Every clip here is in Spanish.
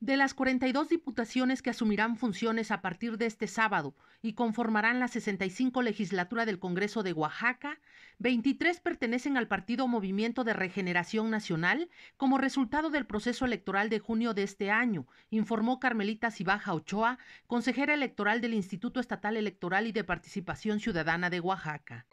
De las 42 diputaciones que asumirán funciones a partir de este sábado y conformarán la 65 legislatura del Congreso de Oaxaca, 23 pertenecen al Partido Movimiento de Regeneración Nacional como resultado del proceso electoral de junio de este año, informó Carmelita Cibaja Ochoa, consejera electoral del Instituto Estatal Electoral y de Participación Ciudadana de Oaxaca.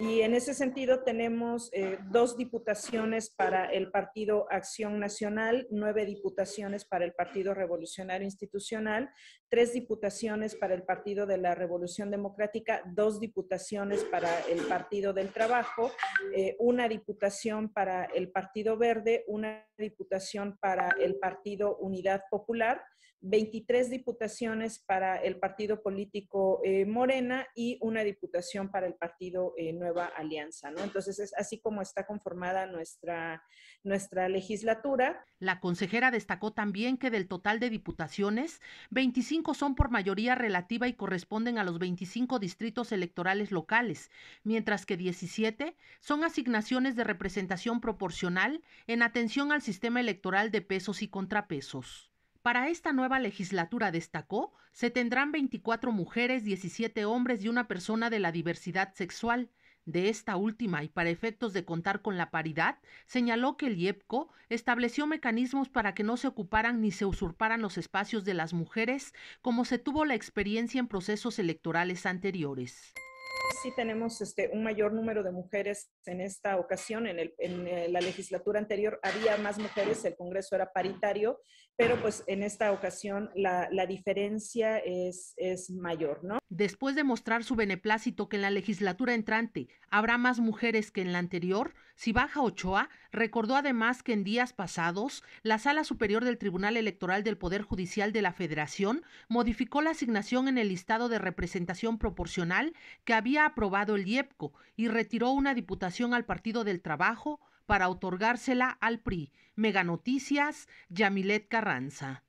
Y en ese sentido tenemos eh, dos diputaciones para el Partido Acción Nacional, nueve diputaciones para el Partido Revolucionario Institucional, tres diputaciones para el Partido de la Revolución Democrática, dos diputaciones para el Partido del Trabajo, eh, una diputación para el Partido Verde, una diputación para el Partido Unidad Popular, 23 diputaciones para el Partido Político eh, Morena y una diputación para el Partido Nuevo nueva alianza, ¿no? Entonces es así como está conformada nuestra, nuestra legislatura. La consejera destacó también que del total de diputaciones, 25 son por mayoría relativa y corresponden a los 25 distritos electorales locales, mientras que 17 son asignaciones de representación proporcional en atención al sistema electoral de pesos y contrapesos. Para esta nueva legislatura, destacó, se tendrán 24 mujeres, 17 hombres y una persona de la diversidad sexual de esta última y para efectos de contar con la paridad, señaló que el IEPCO estableció mecanismos para que no se ocuparan ni se usurparan los espacios de las mujeres, como se tuvo la experiencia en procesos electorales anteriores sí tenemos este, un mayor número de mujeres en esta ocasión. En, eh, la legislatura anterior había más mujeres, el Congreso era paritario, pero pues en esta ocasión la, diferencia es mayor, ¿no? después de mostrar su beneplácito que en la legislatura entrante habrá más mujeres que en la anterior, si baja Ochoa, recordó además que en días pasados la Sala Superior del Tribunal Electoral del Poder Judicial de la Federación modificó la asignación en el listado de representación proporcional que había aprobado el IEPCO y retiró una diputación al Partido del Trabajo para otorgársela al PRI. Mega Noticias, Yamilet Carranza.